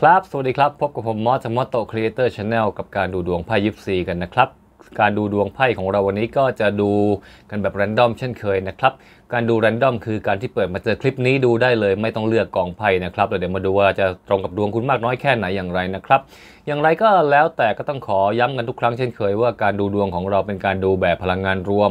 ครับ สวัสดีครับ พบกับผมมอสจากมอสโตครีเอเตอร์ชาแนลกับการดูดวงไพ่ยิปซีกันนะครับ การดูดวงไพ่ของเราวันนี้ก็จะดูกันแบบแรนดอมเช่นเคยนะครับการดูแรนดอมคือการที่เปิดมาเจอคลิปนี้ดูได้เลยไม่ต้องเลือกกองไพ่นะครับเดี๋ยวมาดูว่าจะตรงกับดวงคุณมากน้อยแค่ไหน อย่างไรนะครับ อย่างไรก็แล้วแต่ก็ต้องขอย้ำกันทุกครั้งเช่นเคยว่าการดูดวงของเราเป็นการดูแบบพลังงานรวม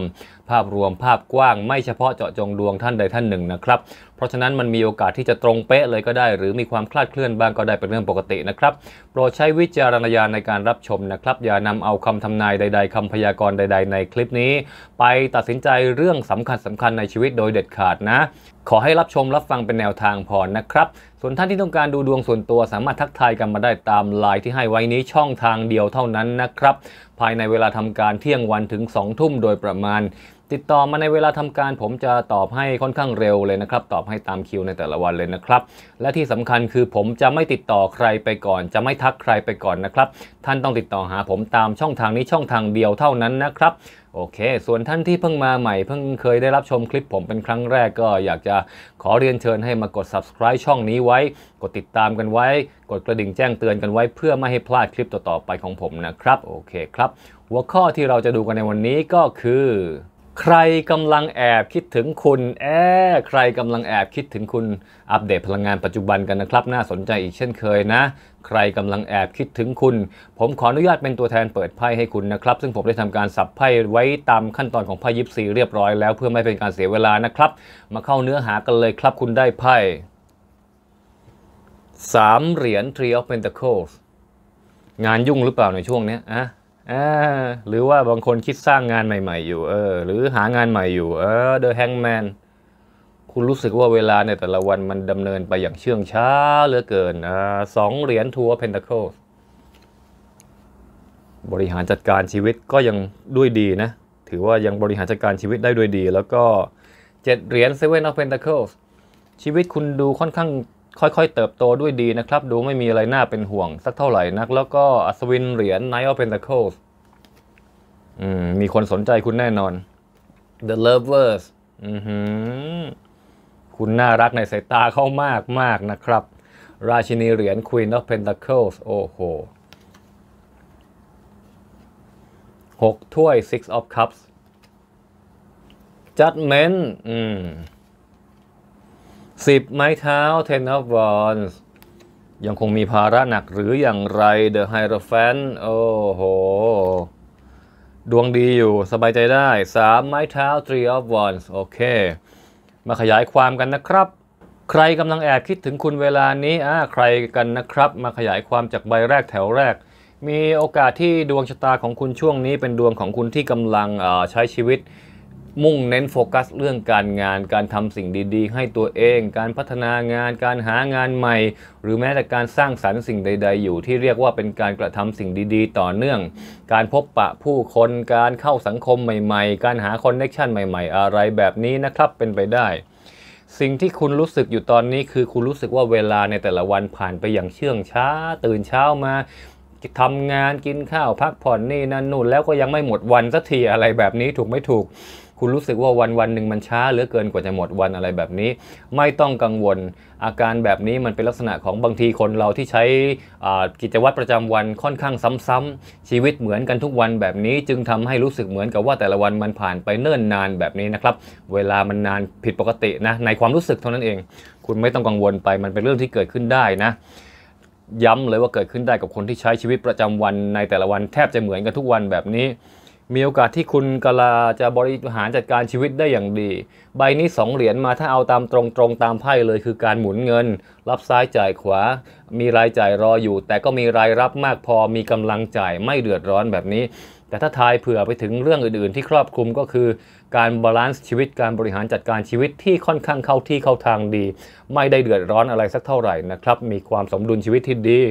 ภาพรวมภาพกว้างไม่เฉพาะเจาะจงดวงท่านใดท่านหนึ่งนะครับ เพราะฉะนั้นมันมีโอกาสที่จะตรงเป๊ะเลยก็ได้ หรือมีความคลาดเคลื่อนบ้างก็ได้เป็นเรื่องปกตินะครับโปรดใช้วิจารณญาณในการรับชมนะครับอย่านำเอาคำทำนายใด ๆ คำพยากรณ์ใด ๆ ในคลิปนี้ ไปตัดสินใจเรื่องสำคัญสำคัญในชีวิตวิตโดยเด็ดขาดนะ ขอให้รับชมรับฟังเป็นแนวทางพอนะครับ ส่วนท่านที่ต้องการดูดวงส่วนตัวสามารถทักทายกันมาได้ตามไลน์ที่ให้ไว้นี้ช่องทางเดียวเท่านั้นนะครับ ภายในเวลาทำการเที่ยงวันถึง 2 ทุ่มโดยประมาณติดต่อมาในเวลาทำการ ผมจะตอบให้ค่อนข้างเร็วเลยนะครับตอบให้ตามคิวในแต่ละวันเลยนะครับ และที่สำคัญคือผมจะไม่ติดต่อใครไปก่อน จะไม่ทักใครไปก่อนนะครับ ท่านต้องติดต่อหาผมตามช่องทางนี้ช่องทางเดียวเท่านั้นนะครับโอเค ส่วนท่านที่เพิ่งมาใหม่เพิ่งเคยได้รับชมคลิปผมเป็นครั้งแรกก็อยากจะขอเรียนเชิญให้มากด subscribe ช่องนี้ไว้ กดติดตามกันไว้ กดกระดิ่งแจ้งเตือนกันไว้ เพื่อไม่ให้พลาดคลิปต่อๆไปของผมนะครับโอเคครับ หัวข้อที่เราจะดูกันในวันนี้ก็คือใครกำลังแอบคิดถึงคุณแอบใครกำลังแอบคิดถึงคุณอัปเดตพลังงานปัจจุบันกันนะครับ น่าสนใจอีกเช่นเคยนะ ใครกำลังแอบคิดถึงคุณ ผมขออนุญาตเป็นตัวแทนเปิดไพ่ให้คุณนะครับ ซึ่งผมได้ทำการสับไพ่ไว้ตามขั้นตอนของไพ่ยิปซีเรียบร้อยแล้วเพื่อไม่เป็นการเสียเวลานะครับ มาเข้าเนื้อหากันเลยครับ คุณได้ไพ่สามเหรียญ Three of Pentacles งานยุ่งหรือเปล่าในช่วงนี้อะหรือว่าบางคนคิดสร้างงานใหม่ๆอยู่เออหรือหางานใหม่อยู่เออ The Hangman คุณรู้สึกว่าเวลาในแต่ละวันมันดำเนินไปอย่างเชื่องช้าเหลือเกินอสองเหรียญทัวร์เพนทาโคสบริหารจัดการชีวิตก็ยังด้วยดีนะ ถือว่ายังบริหารจัดการชีวิตได้ด้วยดีแล้วก็เจ็ดเหรียญเซเว่นออฟเพนทาโคสชีวิตคุณดูค่อนข้างค่อยๆเติบโตด้วยดีนะครับ ดูไม่มีอะไรน่าเป็นห่วง สักเท่าไหร่นัก แล้วก็อัศวินเหรียญ Knight of Pentacles อมมีคนสนใจคุณแน่นอน The Lovers อคุณน่ารักในสายตาเขามากมากนะครับ ราชินีเหรียญ Queen of Pentacles โอ้โหหกถ้วย Six of Cups Judgment อืมสิบไม้เท้า Ten of Wands ยังคงมีภาระหนักหรืออย่างไร The Hierophant โอ้โห ดวงดีอยู่สบายใจได้สามไม้เท้า Three of Wands โอเค มาขยายความกันนะครับ ใครกำลังแอบคิดถึงคุณเวลานี้อ่าใครกันนะครับ มาขยายความจากใบแรกแถวแรก มีโอกาสที่ดวงชะตาของคุณช่วงนี้เป็นดวงของคุณที่กำลังใช้ชีวิตมุ่งเน้นโฟกัสเรื่องการงาน การทำสิ่งดี ๆ ให้ตัวเอง การพัฒนางาน การหางานใหม่ หรือแม้แต่การสร้างสรรค์สิ่งใด ๆ อยู่ที่เรียกว่าเป็นการกระทำสิ่งดี ๆ ต่อเนื่อง การพบปะผู้คน การเข้าสังคมใหม่ๆ การหาคอนเน็ชันใหม่ๆ อะไรแบบนี้นะครับเป็นไปได้ สิ่งที่คุณรู้สึกอยู่ตอนนี้คือคุณรู้สึกว่าเวลาในแต่ละวันผ่านไปอย่างเชื่องช้า ตื่นเช้ามา ทำงานกินข้าวพักผ่อนนี่นั่นนู่นแล้วก็ยังไม่หมดวันสักทีอะไรแบบนี้ถูกไม่ถูกคุณรู้สึกว่า วันวันหนึ่งมันช้าเหลือเกินกว่าจะหมดวันอะไรแบบนี้ ไม่ต้องกังวลอาการแบบนี้มันเป็นลักษณะของบางทีคนเราที่ใช้กิจวัตรประจำวันค่อนข้างซ้ำ ๆ ชีวิตเหมือนกันทุกวันแบบนี้ จึงทำให้รู้สึกเหมือนกับว่าแต่ละวันมันผ่านไปเนิ่นนานแบบนี้นะครับ เวลามันนานผิดปกตินะในความรู้สึกเท่านั้นเอง คุณไม่ต้องกังวลไปมันเป็นเรื่องที่เกิดขึ้นได้นะย้ำเลยว่าเกิดขึ้นได้กับคนที่ใช้ชีวิตประจำวัน ในแต่ละวันแทบจะเหมือนกันทุกวันแบบนี้มีโอกาสที่คุณกลาจะบริหารจัดการชีวิตได้อย่างดี ใบนี้2เหรียญมาถ้าเอาตามตรงๆตตามไพ่เลยคือการหมุนเงิน รับซ้ายจ่ายขวา มีรายจ่ายรออยู่ แต่ก็มีรายรับมากพอมีกำลังจ่าย ไม่เดือดร้อนแบบนี้ แต่ถ้าทายเผื่อไปถึงเรื่องอื่นๆที่ครอบคลุมก็คือการบาลานซ์ชีวิตการบริหารจัดการชีวิตที่ค่อนข้างเข้าที่เข้าทางดีไม่ได้เดือดร้อนอะไรสักเท่าไหร่นะครับ มีความสมดุลชีวิตที่ดี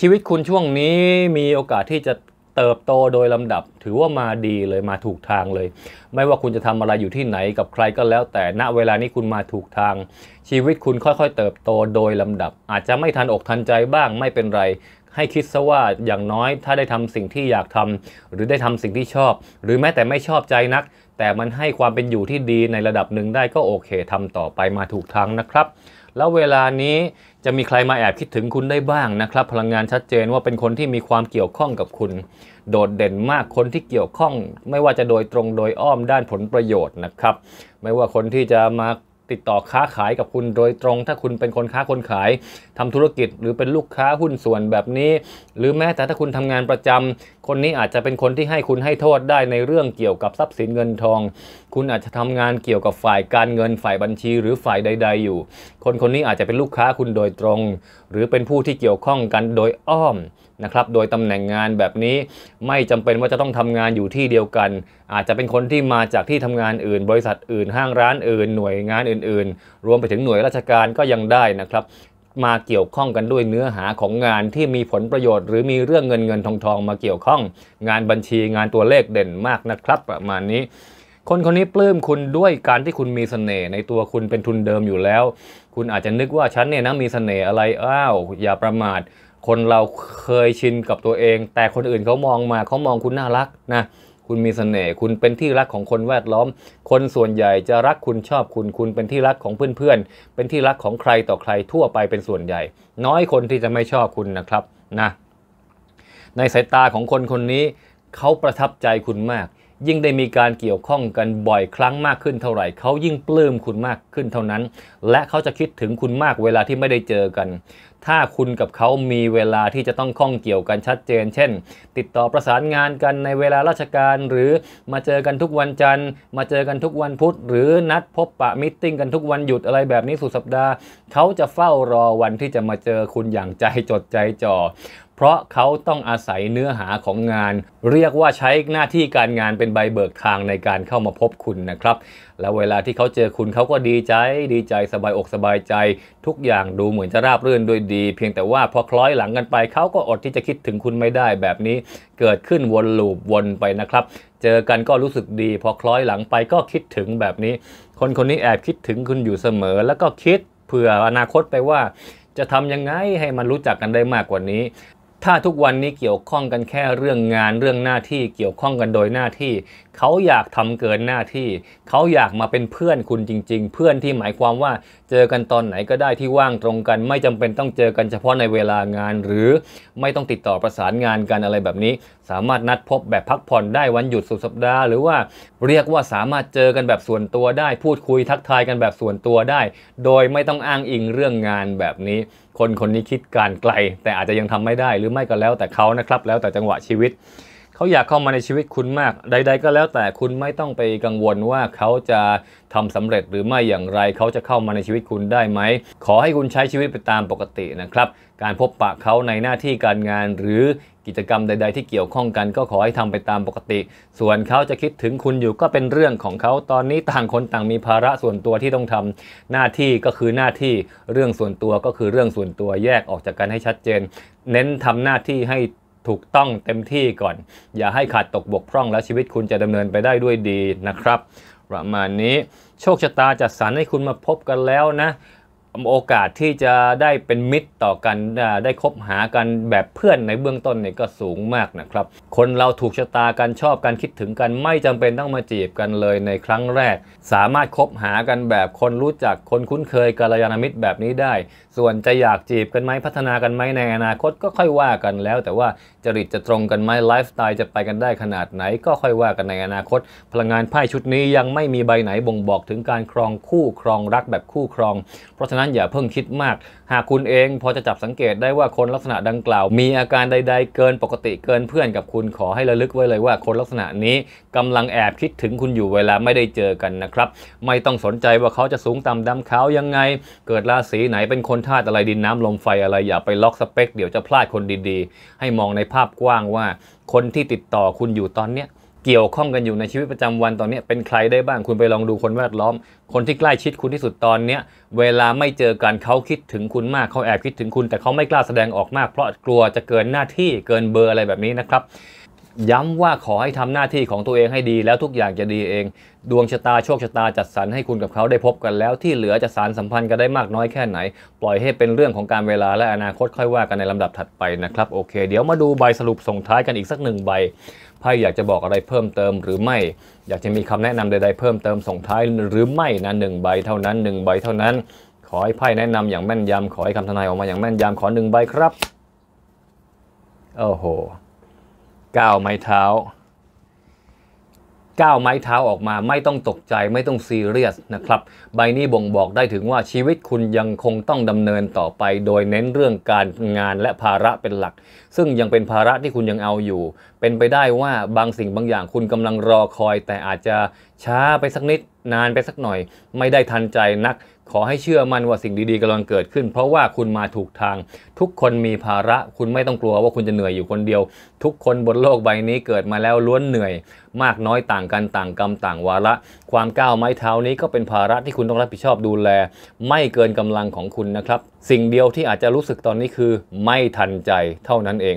ชีวิตคุณช่วงนี้มีโอกาสที่จะเติบโตโดยลำดับถือว่ามาดีเลยมาถูกทางเลย ไม่ว่าคุณจะทำอะไรอยู่ที่ไหนกับใครก็แล้วแต่ณเวลานี้คุณมาถูกทาง ชีวิตคุณค่อยๆ เติบโตโดยลำดับ อาจจะไม่ทันอกทันใจบ้างไม่เป็นไร ให้คิดซะว่าอย่างน้อยถ้าได้ทำสิ่งที่อยากทำ หรือได้ทำสิ่งที่ชอบ หรือแม้แต่ไม่ชอบใจนัก แต่มันให้ความเป็นอยู่ที่ดีในระดับหนึ่งได้ก็โอเคทำต่อไปมาถูกทางนะครับแล้วเวลานี้จะมีใครมาแอบคิดถึงคุณได้บ้างนะครับ พลังงานชัดเจนว่าเป็นคนที่มีความเกี่ยวข้องกับคุณ โดดเด่นมากคนที่เกี่ยวข้อง ไม่ว่าจะโดยตรงโดยอ้อมด้านผลประโยชน์นะครับไม่ว่าคนที่จะมาติดต่อค้าขายกับคุณโดยตรง ถ้าคุณเป็นคนค้าคนขายทำธุรกิจ หรือเป็นลูกค้าหุ้นส่วนแบบนี้ หรือแม้แต่ถ้าคุณทำงานประจำ คนนี้อาจจะเป็นคนที่ให้คุณให้โทษได้ในเรื่องเกี่ยวกับทรัพย์สินเงินทอง คุณอาจจะทำงานเกี่ยวกับฝ่ายการเงินฝ่ายบัญชีหรือฝ่ายใด ๆอยู่ คนคนนี้อาจจะเป็นลูกค้าคุณโดยตรง หรือเป็นผู้ที่เกี่ยวข้องกันโดยอ้อมนะครับ โดยตำแหน่งงานแบบนี้ไม่จำเป็นว่าจะต้องทำงานอยู่ที่เดียวกัน อาจจะเป็นคนที่มาจากที่ทำงานอื่น บริษัทอื่น ห้างร้านอื่น หน่วยงานอื่นๆ รวมไปถึงหน่วยราชการก็ยังได้นะครับ มาเกี่ยวข้องกันด้วยเนื้อหาของงานที่มีผลประโยชน์หรือมีเรื่องเงินเงินทองทองมาเกี่ยวข้องงานบัญชีงานตัวเลขเด่นมากนะครับ ประมาณนี้ คนคนนี้ปลื้มคุณด้วยการที่คุณมีสเสน่ห์ในตัวคุณเป็นทุนเดิมอยู่แล้ว คุณอาจจะนึกว่าฉันเนี่ยนะมีสเสน่ห์อะไร อ้าวอย่าประมาทคนเราเคยชินกับตัวเอง แต่คนอื่นเขามองมาเขามองคุณน่ารักนะคุณมีสเสน่ห์คุณเป็นที่รักของคนแวดล้อม คนส่วนใหญ่จะรักคุณชอบคุณคุณเป็นที่รักของเพื่อนเพื่อนเป็นที่รักของใครต่อใครทั่วไปเป็นส่วนใหญ่ น้อยคนที่จะไม่ชอบคุณนะครับนะในสายตาของคนคนนี้ เขาประทับใจคุณมากยิ่งได้มีการเกี่ยวข้องกันบ่อยครั้งมากขึ้นเท่าไหร่เขายิ่งปลื้มคุณมากขึ้นเท่านั้น และเขาจะคิดถึงคุณมากเวลาที่ไม่ได้เจอกัน ถ้าคุณกับเขามีเวลาที่จะต้องข้องเกี่ยวกันชัดเจน เช่นติดต่อประสานงานกันในเวลาราชการ หรือมาเจอกันทุกวันจันทร์ มาเจอกันทุกวันพุธ หรือนัดพบปะมิทิ้งกันทุกวันหยุดอะไรแบบนี้สุดสัปดาห์ เขาจะเฝ้ารอวันที่จะมาเจอคุณอย่างใจจดใจจ่อเพราะเขาต้องอาศัยเนื้อหาของงาน เรียกว่าใช้หน้าที่การงานเป็นใบเบิกทางในการเข้ามาพบคุณนะครับ แล้วเวลาที่เขาเจอคุณเขาก็ดีใจ ดีใจสบาย อก สบายใจ ทุกอย่างดูเหมือนจะราบรื่นด้วยดี เพียงแต่ว่าพอคล้อยหลังกันไป เขาก็อดที่จะคิดถึงคุณไม่ได้แบบนี้ เกิดขึ้นวนลูป วนไปนะครับเจอกันก็รู้สึกดีพอคล้อยหลังไปก็คิดถึงแบบนี้ คนคนนี้แอบคิดถึงคุณอยู่เสมอแล้วก็คิดเผื่ออนาคตไปว่า จะทำยังไงให้มันรู้จักกันได้มากกว่านี้ถ้าทุกวันนี้เกี่ยวข้องกันแค่เรื่องงานเรื่องหน้าที่เกี่ยวข้องกันโดยหน้าที่ เขาอยากทำเกินหน้าที่ เขาอยากมาเป็นเพื่อนคุณจริง ๆ เพื่อนที่หมายความว่าเจอกันตอนไหนก็ได้ที่ว่างตรงกัน ไม่จำเป็นต้องเจอกันเฉพาะในเวลางาน หรือไม่ต้องติดต่อประสานงานกันอะไรแบบนี้ สามารถนัดพบแบบพักผ่อนได้วันหยุดสุดสัปดาห์ หรือว่าเรียกว่าสามารถเจอกันแบบส่วนตัวได้ พูดคุยทักทายกันแบบส่วนตัวได้ โดยไม่ต้องอ้างอิงเรื่องงานแบบนี้คนคนนี้คิดการไกล แต่อาจจะยังทำไม่ได้หรือือไม่ก็แล้วแต่เขานะครับ แล้วแต่จังหวะชีวิต เขาอยากเข้ามาในชีวิตคุณมาก ใดๆ ก็แล้วแต่คุณไม่ต้องไปกังวลว่าเขาจะทำสำเร็จหรือไม่อย่างไรเขาจะเข้ามาในชีวิตคุณได้ไหม ขอให้คุณใช้ชีวิตไปตามปกตินะครับ การพบปะเขาในหน้าที่การงานหรือกิจกรรมใดๆที่เกี่ยวข้องกันก็ขอให้ทำไปตามปกติ ส่วนเขาจะคิดถึงคุณอยู่ก็เป็นเรื่องของเขา ตอนนี้ต่างคนต่างมีภาระส่วนตัวที่ต้องทำ หน้าที่ก็คือหน้าที่เรื่องส่วนตัวก็คือเรื่องส่วนตัวแยกออกจากกันให้ชัดเจน เน้นทำหน้าที่ให้ถูกต้องเต็มที่ก่อน อย่าให้ขาดตกบกพร่องแล้วชีวิตคุณจะดำเนินไปได้ด้วยดีนะครับประมาณนี้โชคชะตาจัดสรรให้คุณมาพบกันแล้วนะโอกาสที่จะได้เป็นมิตรต่อกันได้คบหากันแบบเพื่อนในเบื้องต้นเนี่ยก็สูงมากนะครับ คนเราถูกชะตากันชอบกันคิดถึงกันไม่จำเป็นต้องมาจีบกันเลยในครั้งแรก สามารถคบหากันแบบคนรู้จักคนคุ้นเคยกัลยาณมิตรแบบนี้ได้ ส่วนจะอยากจีบกันไหมพัฒนากันไหมในอนาคตก็ค่อยว่ากันแล้ว แต่ว่าจริตจะตรงกันไหมไลฟ์สไตล์จะไปกันได้ขนาดไหน ก็ค่อยว่ากันในอนาคต พลังงานไพ่ชุดนี้ยังไม่มีใบไหนบ่งบอกถึงการครองคู่ครองรักแบบคู่ครองเพราะฉะนั้นนั้นอย่าเพิ่งคิดมาก หากคุณเองพอจะจับสังเกตได้ว่าคนลักษณะดังกล่าว มีอาการใดๆเกินปกติเกินเพื่อนกับคุณขอให้ระลึกไว้เลยว่าคนลักษณะนี้กำลังแอบคิดถึงคุณอยู่เวลาไม่ได้เจอกันนะครับ ไม่ต้องสนใจว่าเขาจะสูงต่ำดำขาวยังไง เกิดราศีไหนเป็นคนธาตุอะไรดินน้ำลมไฟอะไรอย่าไปล็อกสเปคเดี๋ยวจะพลาดคนดีๆให้มองในภาพกว้างว่า คนที่ติดต่อคุณอยู่ตอนเนี้ยเกี่ยวข้องกันอยู่ในชีวิตประจำวันตอนนี้ เป็นใครได้บ้างคุณไปลองดูคนแวดล้อม คนที่ใกล้ชิดคุณที่สุดตอนเนี้ยเวลาไม่เจอกันเขาคิดถึงคุณมากเขาแอบคิดถึงคุณแต่เขาไม่กล้าแสดงออกมากเพราะกลัวจะเกินหน้าที่เกินเบอร์อะไรแบบนี้นะครับย้ำว่าขอให้ทำหน้าที่ของตัวเองให้ดีแล้วทุกอย่างจะดีเอง ดวงชะตาโชคชะตาจัดสรรให้คุณกับเขาได้พบกันแล้วที่เหลือจะสารสัมพันธ์กันได้มากน้อยแค่ไหน ปล่อยให้เป็นเรื่องของการเวลาและอนาคตค่อยว่ากันในลำดับถัดไปนะครับ โอเค เดี๋ยวมาดูใบสรุปส่งท้ายกันอีกสักหนึ่งใบไพ่อยากจะบอกอะไรเพิ่มเติมหรือไม่อยากจะมีคำแนะนำใดๆเพิ่มเติมส่งท้ายหรือไม่นะหนึ่งใบเท่านั้นหนึ่งใบเท่านั้น ขอให้ไพ่แนะนำอย่างแม่นยำขอให้คำทนายออกมาอย่างแม่นยำขอหนึ่งใบครับ โอ้โหก้าวไม้เท้า ก้าวไม้เท้าออกมาไม่ต้องตกใจไม่ต้องซีเรียสนะครับ ใบนี้บ่งบอกได้ถึงว่าชีวิตคุณยังคงต้องดำเนินต่อไป โดยเน้นเรื่องการงานและภาระเป็นหลัก ซึ่งยังเป็นภาระที่คุณยังเอาอยู่ เป็นไปได้ว่าบางสิ่งบางอย่างคุณกำลังรอคอย แต่อาจจะช้าไปสักนิดนานไปสักหน่อยไม่ได้ทันใจนัก ขอให้เชื่อมั่นว่าสิ่งดีๆกำลังเกิดขึ้นเพราะว่าคุณมาถูกทาง ทุกคนมีภาระคุณไม่ต้องกลัวว่าคุณจะเหนื่อยอยู่คนเดียว ทุกคนบนโลกใบนี้เกิดมาแล้วล้วนเหนื่อย มากน้อยต่างกันต่างกรรมต่างวาระ ความก้าวไม้เท้านี้ก็เป็นภาระที่คุณต้องรับผิดชอบดูแล ไม่เกินกำลังของคุณนะครับ สิ่งเดียวที่อาจจะรู้สึกตอนนี้คือไม่ทันใจเท่านั้นเอง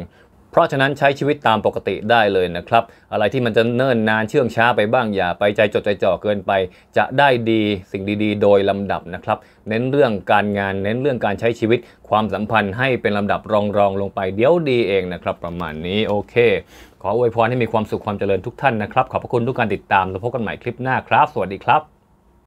เพราะฉะนั้นใช้ชีวิตตามปกติได้เลยนะครับอะไรที่มันจะเนิ่นนานเชื่องช้าไปบ้างอย่าไปใจจดใจจ่อเกินไป จะได้ดีสิ่งดี ๆ โดยลำดับนะครับ เน้นเรื่องการงานเน้นเรื่องการใช้ชีวิตความสัมพันธ์ให้เป็นลำดับรองรองลงไปเดี๋ยวดีเองนะครับประมาณนี้โอเคขออวยพรให้มีความสุขความเจริญทุกท่านนะครับขอบพระคุณทุกการติดตามแล้วพบกันใหม่คลิปหน้าครับ สวัสดีครับ